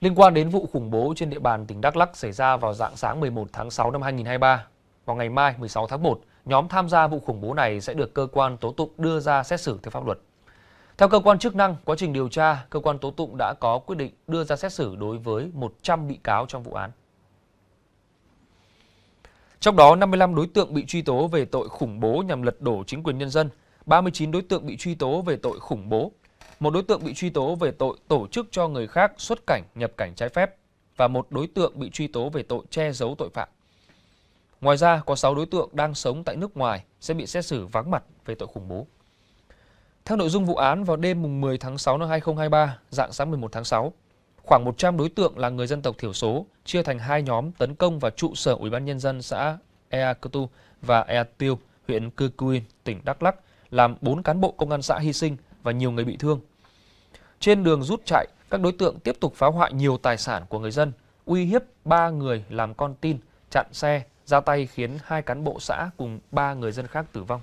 Liên quan đến vụ khủng bố trên địa bàn tỉnh Đắk Lắk xảy ra vào dạng sáng 11 tháng 6 năm 2023, vào ngày mai 16 tháng 1, nhóm tham gia vụ khủng bố này sẽ được cơ quan tố tụng đưa ra xét xử theo pháp luật. Theo cơ quan chức năng, quá trình điều tra, cơ quan tố tụng đã có quyết định đưa ra xét xử đối với 100 bị cáo trong vụ án. Trong đó, 55 đối tượng bị truy tố về tội khủng bố nhằm lật đổ chính quyền nhân dân, 39 đối tượng bị truy tố về tội khủng bố, một đối tượng bị truy tố về tội tổ chức cho người khác xuất cảnh, nhập cảnh trái phép và một đối tượng bị truy tố về tội che giấu tội phạm. Ngoài ra, có 6 đối tượng đang sống tại nước ngoài sẽ bị xét xử vắng mặt về tội khủng bố. Theo nội dung vụ án vào đêm mùng 10 tháng 6 năm 2023, dạng sáng 11 tháng 6, khoảng 100 đối tượng là người dân tộc thiểu số chia thành hai nhóm tấn công vào trụ sở Ủy ban nhân dân xã Ea Kutu và Ea Tiêu, huyện Cư Kuin, tỉnh Đắk Lắk, làm 4 cán bộ công an xã hy sinh và nhiều người bị thương. Trên đường rút chạy, các đối tượng tiếp tục phá hoại nhiều tài sản của người dân, uy hiếp ba người làm con tin, chặn xe, ra tay khiến hai cán bộ xã cùng ba người dân khác tử vong.